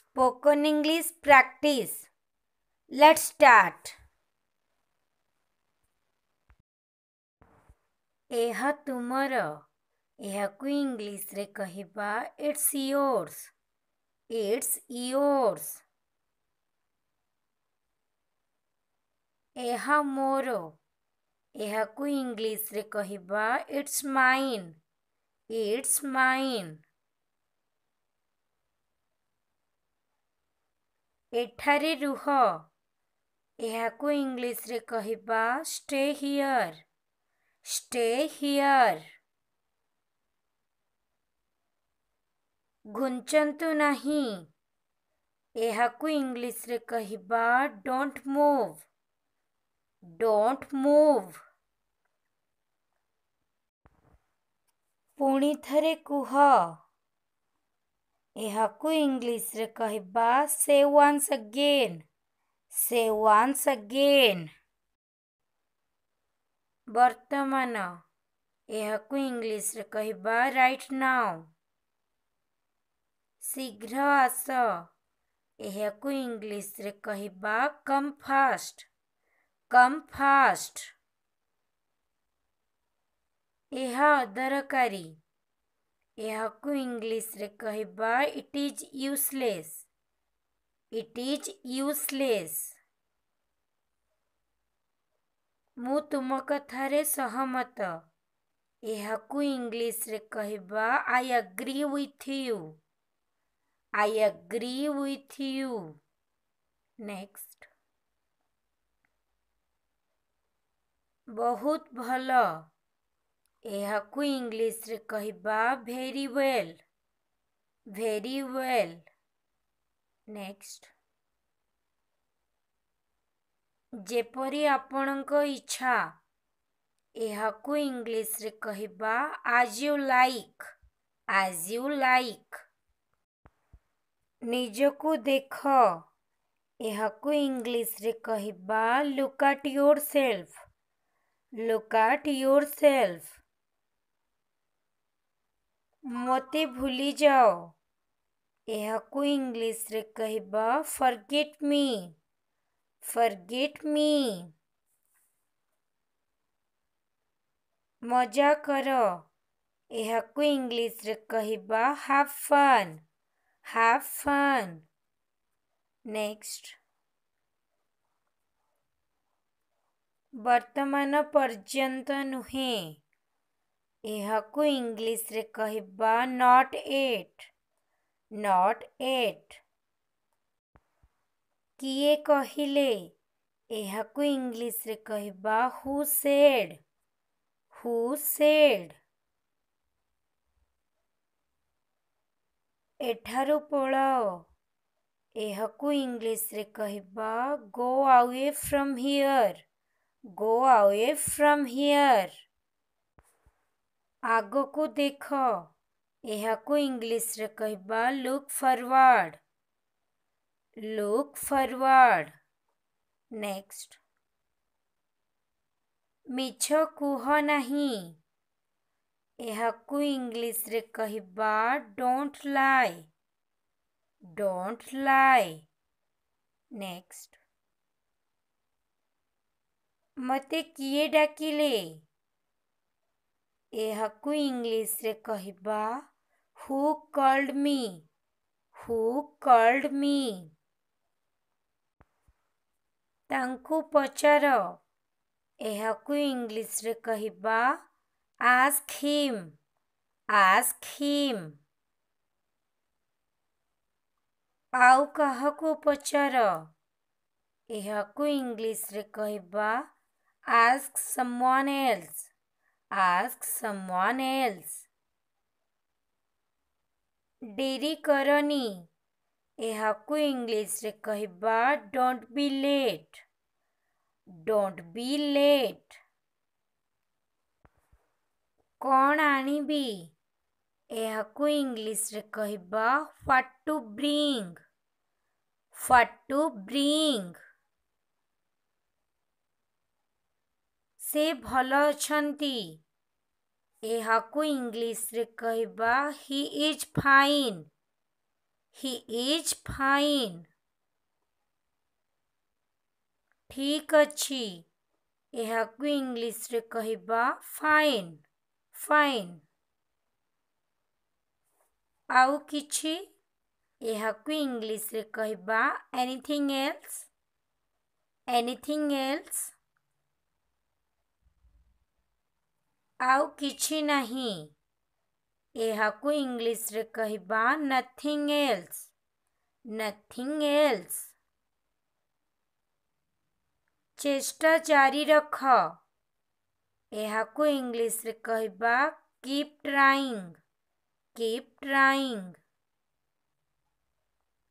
spoken english practice let's start ଏହା ତୁମର ଏହାକୁ ଇଂଲିଶରେ କହିବା ଇଟ୍ସ yours ଇଟ୍ସ yours ଏହା ମୋର ଏହାକୁ ଇଂଲିଶରେ କହିବା ଇଟ୍ସ ମାଇନ୍ ଇଟ୍ସ ମାଇନ୍ एठारे रुह यह इंग्लीश कह स्टे हियर स्टे हियर घुंचु नहीं इंग्लीश कह डोंट मूव डोंट मूव पुणी थरे कुहा ଏହାକୁ ଇଂଲିଶରେ କହିବା say once again say once again ବର୍ତ୍ତମାନ ଏହାକୁ ଇଂଲିଶରେ କହିବା ରାଇଟ୍ ନାଓ ଶୀଘ୍ର ଆସ ଏହାକୁ ଇଂଲିଶରେ କହିବା କମ୍ ଫାଷ୍ଟ କମ୍ ଫାଷ୍ଟ ଏହା ଅଦରକାରୀ यहाँ इंग्लीश रे कह it is useless it is useless मु तुम कथार सहमत यह इंग्लीश रे कह I agree with you I agree with you next बहुत भला ଏହାକୁ ଇଂଲିଶରେ କହିବା very well very well next ଯେପରି ଆପଣଙ୍କ ଇଚ୍ଛା ଏହାକୁ ଇଂଲିଶରେ କହିବା as you like as you like ନିଜକୁ ଦେଖ ଏହାକୁ ଇଂଲିଶରେ କହିବା look at yourself look at yourself ମୋତେ ଭୁଲି ଯାଅ ଏହାକୁ ଇଂଲିଶରେ କହିବା ଫର୍ଗେଟ୍ ମି ଫର୍ଗେଟ୍ ମି ମଜା କର ଏହାକୁ ଇଂଲିଶରେ କହିବା have fun have fun next ବର୍ତ୍ତମାନ ପର୍ଯ୍ୟନ୍ତ ନୁହେଁ ଏହାକୁ ଇଂଲିଶରେ କହିବା ନଟ୍ ଏଟ୍ ନଟ୍ ଏଟ୍ କିଏ କହିଲେ ଏହାକୁ ଇଂଲିଶରେ କହିବା ହୁ ସେଡ୍ ହୁ ସେଡ୍ ଏଠାରୁ ପଳାଅ ଏହାକୁ ଇଂଲିଶରେ କହିବା go away from here go away from here आग को देख यह इंग्लीश कह look forward look forward next मिछ कह नहीं इंग्लीश रे कह डोंट लाइ डोंट लाइ नेक्स्ट मते किए डाकिले ଏହାକୁ ଇଂଲିଶରେ କହିବା ହୁ କଲ୍ଡ ମି ହୁ କଲ୍ଡ ମି ତାଙ୍କୁ ପଚାର ଏହାକୁ ଇଂଲିଶରେ କହିବା ଆସ୍ ଖିମ୍ ଆସ୍ ଖିମ୍ ଆଉ କାହାକୁ ପଚାର ଏହାକୁ ଇଂଲିଶରେ କହିବା ask someone else ask someone else. ଡେରି କରନି ଏହାକୁ ଇଂଲିଶରେ କହିବା don't be late don't be late କ'ଣ ଆଣିବି इंग्लिश रे कहिबा what to bring what to bring ସେ ଭଲ ଅଛନ୍ତି ଏହାକୁ ଇଂଲିଶରେ କହିବା he is fine he is fine ଠିକ୍ ଅଛି ଏହାକୁ ଇଂଲିଶରେ କହିବା ଫାଇନ୍ ଫାଇନ୍ ଆଉ କିଛି ଏହାକୁ ଇଂଲିଶରେ କହିବା ଏନିଥିଙ୍ଗ ଏଲ୍ସ ଏନିଥିଙ୍ଗ ଏଲ୍ସ आउ किछि नहीं एहा को इंग्लिश रे कहबा नथिंग एल्स नथिंग एल्स चेष्टा जारी रख यह को इंग्लिश रे कहबा कीप ट्राइंग कीप ट्राइंग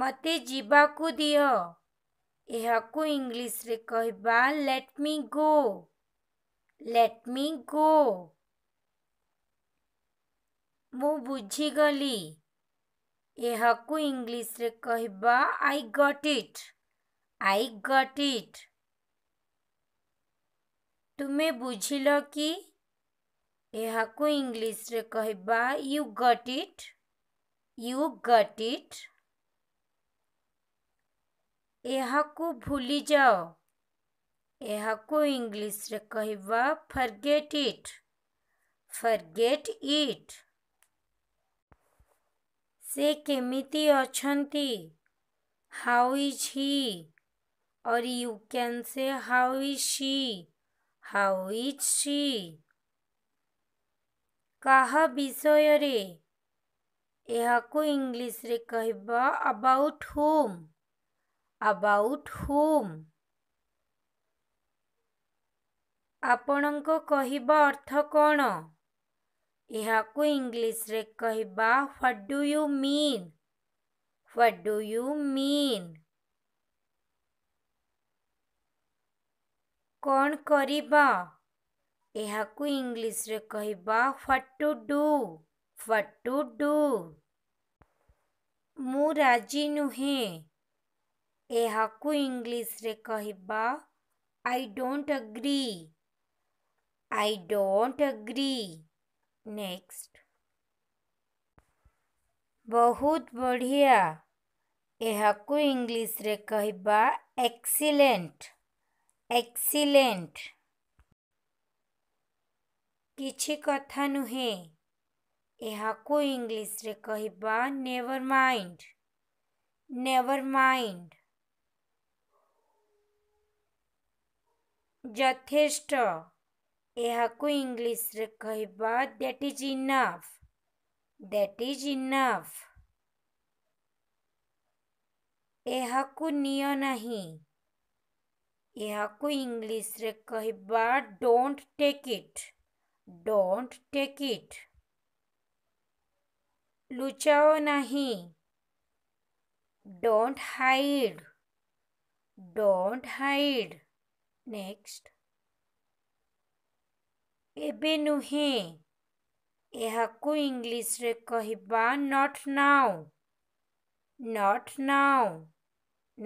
मते जीबा को दियो एहा को इंग्लिश रे कहबा let me go let me go ମୁଁ ବୁଝିଗଲି ଏହାକୁ ଇଂଲିଶରେ କହିବା I got it I got it ତୁମେ ବୁଝିଲ କି ଏହାକୁ ଇଂଲିଶରେ କହିବା you got it you got it ଏହାକୁ ଭୁଲିଯାଅ यह को इंग्लीश कह फरगेट इट फरगेट इट से केमी अच्छा हाउ इज हि और you can say how is she how is she कहा विषय यह को इंग्लीश कह अबाउट होम अबाउट होम ଆପଣଙ୍କ କହିବା ଅର୍ଥ କ'ଣ ଏହାକୁ ଇଂଲିଶରେ କହିବା what do you mean what do you mean କ'ଣ କରିବା ଏହାକୁ ଇଂଲିଶରେ କହିବା what to do what to do ମୁଁ ରାଜି ନୁହେଁ ଏହାକୁ ଇଂଲିଶରେ କହିବା I don't agree I don't agree. Next. बहुत बढ़िया यह को इंग्लिश रे कहबा एक्सीलेंट एक्सीलेंट किछि कथा नुहे यह को इंग्लिश रे कहबा नेवर माइंड नेवर माइंड जथेष्ट यहाँ इंग्लीश रे कह that is enough that is enough को इंग्लिश रे कह don't take it don't take it लुचाओ नहीं don't hide don't hide next English रे कहिबा not now not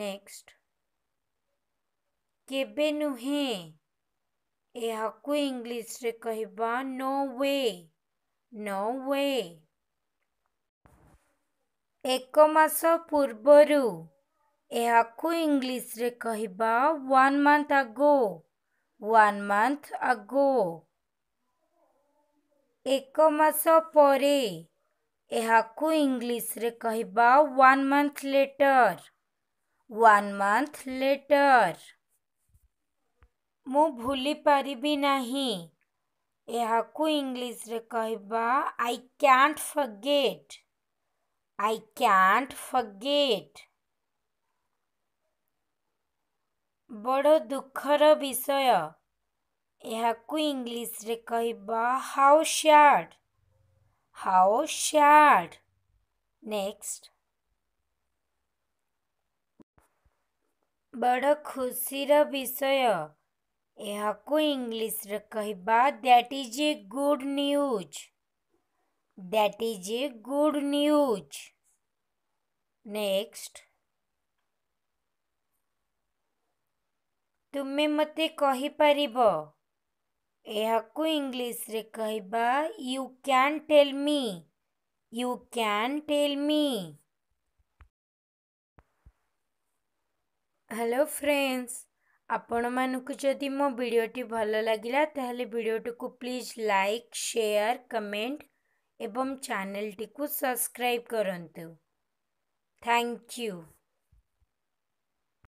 next English रे कहिबा नो वे नो वे एक एकमास पूर्व रु इंग्लिश रे कहिबा one month ago one month ago ଏକ ମାସ ପରେ ଏହାକୁ ଇଂଲିଶରେ କହିବା one month later one month later ମୁଁ ଭୁଲି ପାରିବି ନାହିଁ ଏହାକୁ ଇଂଲିଶରେ କହିବା I can't forget I can't forget ବଡ଼ ଦୁଃଖର ବିଷୟ ଏହାକୁ ଇଂଲିଶରେ କହିବା how sad how sad next ବଡ଼ ଖୁସିର ବିଷୟ ଏହାକୁ ଇଂଲିଶରେ କହିବା that is a good news that is a good news next ତୁମେ ମୋତେ କହିପାରିବ रे you English you tell me, can tell hello friends आपि म भिडियो भागला त भिडियो प्लिज लयर कमेन्ट एवं च्यानेल् कु थ्याङ्क यु